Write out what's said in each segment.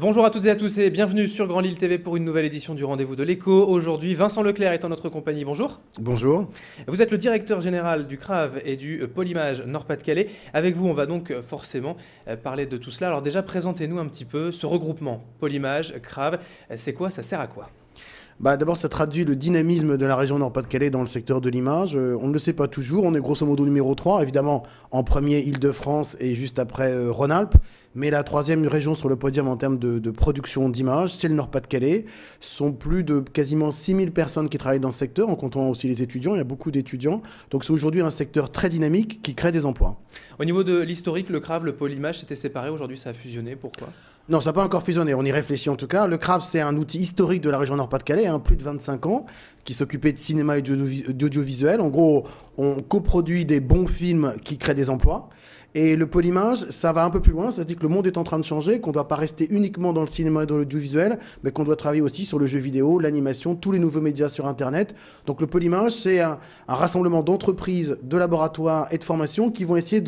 Bonjour à toutes et à tous et bienvenue sur Grand Lille TV pour une nouvelle édition du Rendez-vous de l'écho. Aujourd'hui, Vincent Leclerc est en notre compagnie. Bonjour. Bonjour. Vous êtes le directeur général du Crave et du euh, Polymage Nord-Pas-de-Calais. Avec vous, on va donc euh, forcément euh, parler de tout cela. Alors déjà, présentez-nous un petit peu ce regroupement Polymage, Crave. C'est quoi Ça sert à quoi bah, d'abord, ça traduit le dynamisme de la région Nord-Pas-de-Calais dans le secteur de l'image. Euh, on ne le sait pas toujours. On est grosso modo numéro 3, évidemment, en premier Île-de-France et juste après euh, Rhône-Alpes. Mais la troisième région sur le podium en termes de, production d'image c'est le Nord-Pas-de-Calais. Ce sont plus de quasiment 6000 personnes qui travaillent dans ce secteur, en comptant aussi les étudiants. Il y a beaucoup d'étudiants. Donc c'est aujourd'hui un secteur très dynamique qui crée des emplois. Au niveau de l'historique, le Crave le pôle image, c'était séparé. Aujourd'hui, ça a fusionné. Pourquoi non, ça n'a pas encore fusionné, on y réfléchit en tout cas. Le craft, c'est un outil historique de la région Nord-Pas-de-Calais, hein, plus de 25 ans, qui s'occupait de cinéma et d'audiovisuel. En gros, on coproduit des bons films qui créent des emplois. Et le polymage, ça va un peu plus loin. Ça se dit que le monde est en train de changer, qu'on ne doit pas rester uniquement dans le cinéma et dans l'audiovisuel, mais qu'on doit travailler aussi sur le jeu vidéo, l'animation, tous les nouveaux médias sur Internet. Donc le polymage, c'est un, rassemblement d'entreprises, de laboratoires et de formations qui vont essayer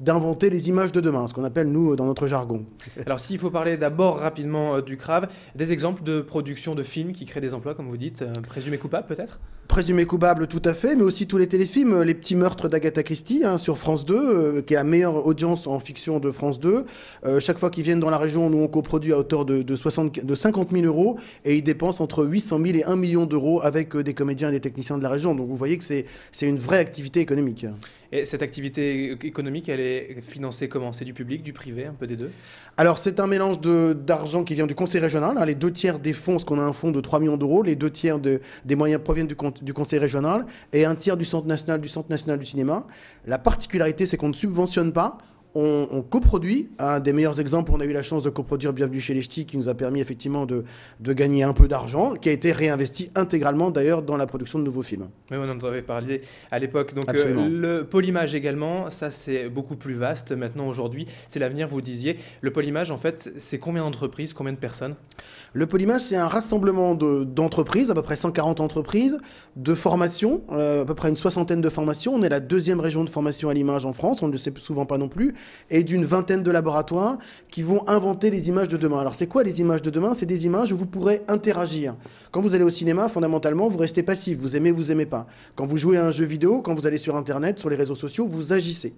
d'inventer les images de demain, ce qu'on appelle, nous, dans notre jargon. Alors s'il faut parler d'abord rapidement euh, du CRAV, des exemples de production de films qui créent des emplois, comme vous dites, euh, présumés coupables peut-être Présumé coupable, tout à fait, mais aussi tous les téléfilms, Les Petits Meurtres d'Agatha Christie hein, sur France 2, euh, qui est la meilleure audience en fiction de France 2. Euh, chaque fois qu'ils viennent dans la région, nous on coproduit à hauteur de, 60, 50 000 euros et ils dépensent entre 800 000 et 1 million d'euros avec euh, des comédiens et des techniciens de la région. Donc vous voyez que c'est une vraie activité économique. Et cette activité économique, elle est financée comment C'est du public, du privé, un peu des deux Alors c'est un mélange d'argent qui vient du conseil régional. Hein. les deux tiers des fonds, parce qu'on a un fonds de 3 millions d'euros, les deux tiers des moyens proviennent du, du conseil régional et un tiers du Centre national du Centre national du cinéma. La particularité, c'est qu'on ne subventionne pas on, coproduit. Un des meilleurs exemples, on a eu la chance de coproduire Bienvenue chez les Ch'tis, qui nous a permis effectivement de, gagner un peu d'argent, qui a été réinvesti intégralement d'ailleurs dans la production de nouveaux films. Oui, on en avait parlé à l'époque. Donc euh, le polymage également, ça c'est beaucoup plus vaste maintenant aujourd'hui. C'est l'avenir, vous disiez. Le polymage, en fait, c'est combien d'entreprises, combien de personnes Le polymage, c'est un rassemblement d'entreprises, à peu près 140 entreprises, de formations, euh, à peu près une soixantaine de formations. On est la deuxième région de formation à l'image en France, on ne le sait souvent pas non plus et d'une vingtaine de laboratoires qui vont inventer les images de demain. Alors c'est quoi les images de demain C'est des images où vous pourrez interagir. Quand vous allez au cinéma, fondamentalement, vous restez passif, vous aimez, vous aimez pas. Quand vous jouez à un jeu vidéo, quand vous allez sur Internet, sur les réseaux sociaux, vous agissez.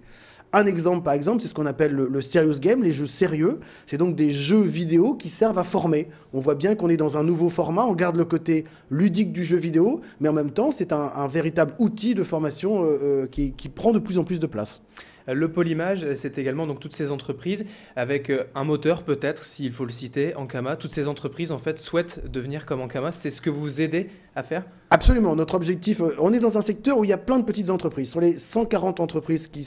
Un exemple, par exemple, c'est ce qu'on appelle le, serious game, les jeux sérieux. C'est donc des jeux vidéo qui servent à former. On voit bien qu'on est dans un nouveau format, on garde le côté ludique du jeu vidéo, mais en même temps, c'est un, véritable outil de formation euh, euh, qui prend de plus en plus de place. Le Polymage, c'est également donc toutes ces entreprises avec euh, un moteur peut-être, s'il faut le citer, Ankama. Toutes ces entreprises en fait souhaitent devenir comme Ankama. C'est ce que vous aidez à faire Absolument. Notre objectif, euh, on est dans un secteur où il y a plein de petites entreprises. Sur les 140 entreprises qui,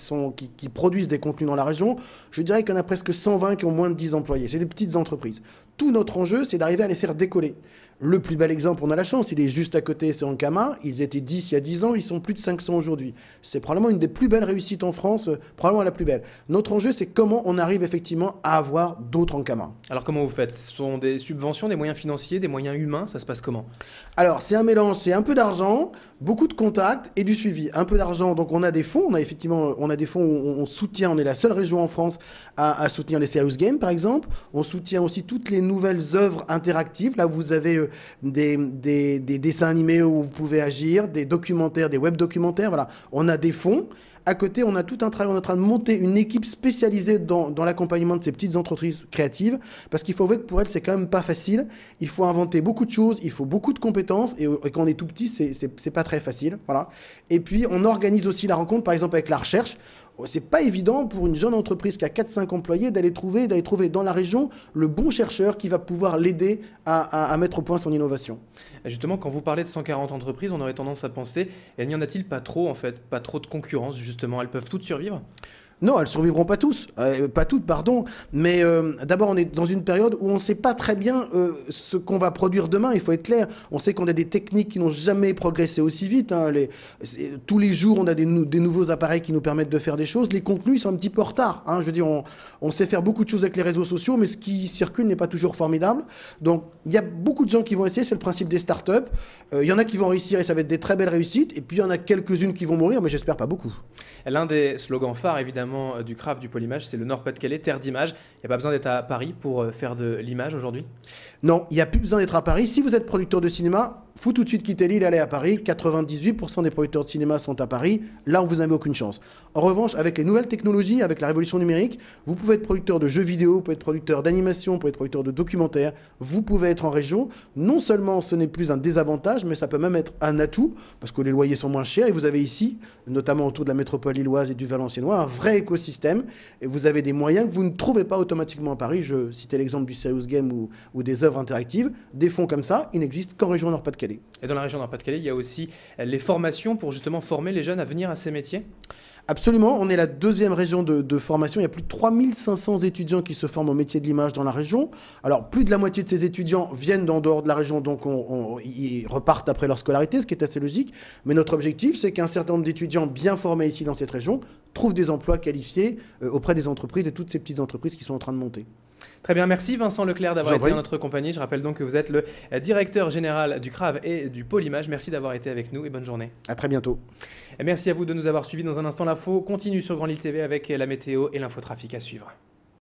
qui produisent des contenus dans la région, je dirais qu'il y en a presque 120 qui ont moins de 10 employés. C'est des petites entreprises. Tout notre enjeu, c'est d'arriver à les faire décoller. Le plus bel exemple, on a la chance, il est juste à côté, c'est Ankama. Ils étaient 10 il y a 10 ans, ils sont plus de 500 aujourd'hui. C'est probablement une des plus belles réussites en France, euh, probablement la plus belle. Notre enjeu, c'est comment on arrive effectivement à avoir d'autres en Ankama. Alors comment vous faites Ce sont des subventions, des moyens financiers, des moyens humains, ça se passe comment Alors c'est un mélange, c'est un peu d'argent, beaucoup de contacts et du suivi. Un peu d'argent, donc on a des fonds, on a effectivement on a des fonds on, soutient, on est la seule région en France à, soutenir les Serious Games par exemple. On soutient aussi toutes les nouvelles œuvres interactives. Là, vous avez euh, des, dessins animés où vous pouvez agir, des documentaires, des web documentaires. Voilà, on a des fonds. À côté, on a tout un travail, on est en train de monter une équipe spécialisée dans, l'accompagnement de ces petites entreprises créatives, parce qu'il faut avouer que pour elles, c'est quand même pas facile. Il faut inventer beaucoup de choses, il faut beaucoup de compétences, et, et quand on est tout petit, c'est pas très facile. Voilà. Et puis, on organise aussi la rencontre, par exemple, avec la recherche. Oh, c'est pas évident pour une jeune entreprise qui a 4-5 employés d'aller trouver, d'aller trouver dans la région le bon chercheur qui va pouvoir l'aider à, mettre au point son innovation. Justement, quand vous parlez de 140 entreprises, on aurait tendance à penser, il n'y en a-t-il pas trop en fait, pas trop de concurrence justement Elles peuvent toutes survivre non, elles survivront pas tous, euh, pas toutes, pardon. Mais euh, d'abord, on est dans une période où on ne sait pas très bien euh, ce qu'on va produire demain. Il faut être clair. On sait qu'on a des techniques qui n'ont jamais progressé aussi vite. Hein. tous les jours, on a des, nouveaux appareils qui nous permettent de faire des choses. Les contenus ils sont un petit peu en retard. Hein. Je veux dire, on, on, sait faire beaucoup de choses avec les réseaux sociaux, mais ce qui circule n'est pas toujours formidable. Donc, il y a beaucoup de gens qui vont essayer. C'est le principe des startups. Il y en a qui vont réussir et ça va être des très belles réussites. Et puis, il y en a quelques-unes qui vont mourir, mais j'espère pas beaucoup. L'un des slogans phares, évidemment, euh, du craft du Polymage, c'est le Nord-Pas-de-Calais, terre d'image. Il n'y a pas besoin d'être à Paris pour euh, faire de l'image aujourd'hui Non, il n'y a plus besoin d'être à Paris. Si vous êtes producteur de cinéma, faut tout de suite quitter l'île, aller à Paris. 98% des producteurs de cinéma sont à Paris. Là, où vous n'avez aucune chance. En revanche, avec les nouvelles technologies, avec la révolution numérique, vous pouvez être producteur de jeux vidéo, vous pouvez être producteur d'animation, vous pouvez être producteur de documentaires, vous pouvez être en région. Non seulement ce n'est plus un désavantage, mais ça peut même être un atout, parce que les loyers sont moins chers. Et vous avez ici, notamment autour de la métropole lilloise et du Valenciennois, un vrai écosystème. Et vous avez des moyens que vous ne trouvez pas automatiquement à Paris. Je citais l'exemple du Serious Game ou, des œuvres interactives. Des fonds comme ça, ils n'existent qu'en région nord pas de et dans la région nord de calais il y a aussi les formations pour justement former les jeunes à venir à ces métiers Absolument, on est la deuxième région de, formation. Il y a plus de 3500 étudiants qui se forment au métier de l'image dans la région. Alors, plus de la moitié de ces étudiants viennent d'en dehors de la région, donc ils repartent après leur scolarité, ce qui est assez logique. Mais notre objectif, c'est qu'un certain nombre d'étudiants bien formés ici dans cette région trouvent des emplois qualifiés euh, auprès des entreprises et toutes ces petites entreprises qui sont en train de monter. Très bien, merci Vincent Leclerc d'avoir été en notre compagnie. Je rappelle donc que vous êtes le euh, directeur général du CRAV et du image. Merci d'avoir été avec nous et bonne journée. À très bientôt. merci à vous de nous avoir suivis. Dans un instant, l'info continue sur Grand Lille TV avec la météo et l'infotrafic à suivre.